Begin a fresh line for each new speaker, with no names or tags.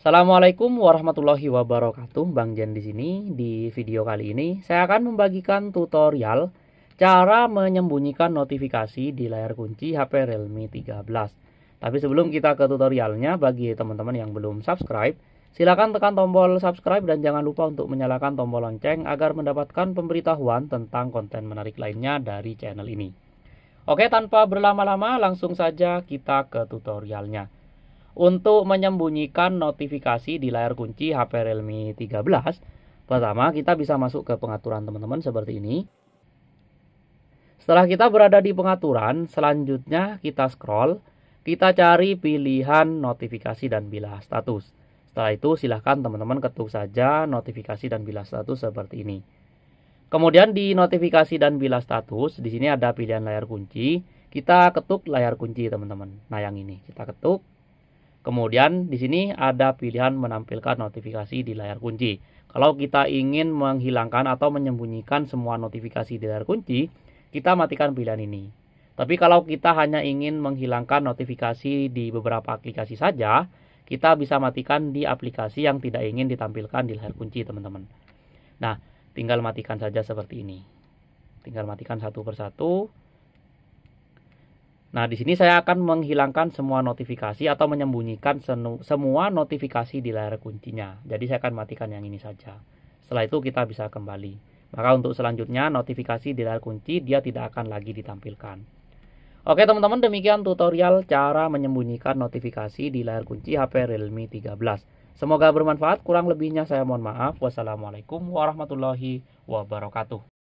Assalamualaikum warahmatullahi wabarakatuh. Bang Jen di sini. Di video kali ini saya akan membagikan tutorial cara menyembunyikan notifikasi di layar kunci HP Realme 13. Tapi sebelum kita ke tutorialnya, bagi teman-teman yang belum subscribe, silahkan tekan tombol subscribe dan jangan lupa untuk menyalakan tombol lonceng agar mendapatkan pemberitahuan tentang konten menarik lainnya dari channel ini. Oke, tanpa berlama-lama, langsung saja kita ke tutorialnya. Untuk menyembunyikan notifikasi di layar kunci HP Realme 13, pertama kita bisa masuk ke pengaturan teman-teman seperti ini. Setelah kita berada di pengaturan, selanjutnya kita scroll, kita cari pilihan notifikasi dan bila status. Setelah itu silahkan teman-teman ketuk saja notifikasi dan bila status seperti ini. Kemudian di notifikasi dan bila status, di sini ada pilihan layar kunci. Kita ketuk layar kunci teman-teman. Nah yang ini, kita ketuk. Kemudian di sini ada pilihan menampilkan notifikasi di layar kunci. Kalau kita ingin menghilangkan atau menyembunyikan semua notifikasi di layar kunci, kita matikan pilihan ini. Tapi kalau kita hanya ingin menghilangkan notifikasi di beberapa aplikasi saja, kita bisa matikan di aplikasi yang tidak ingin ditampilkan di layar kunci, teman-teman. Nah, tinggal matikan saja seperti ini. Tinggal matikan satu persatu. Nah, di sini saya akan menghilangkan semua notifikasi atau menyembunyikan semua notifikasi di layar kuncinya. Jadi saya akan matikan yang ini saja. Setelah itu kita bisa kembali. Maka untuk selanjutnya notifikasi di layar kunci dia tidak akan lagi ditampilkan. Oke teman-teman demikian tutorial cara menyembunyikan notifikasi di layar kunci HP Realme 13. Semoga bermanfaat, kurang lebihnya saya mohon maaf. Wassalamualaikum warahmatullahi wabarakatuh.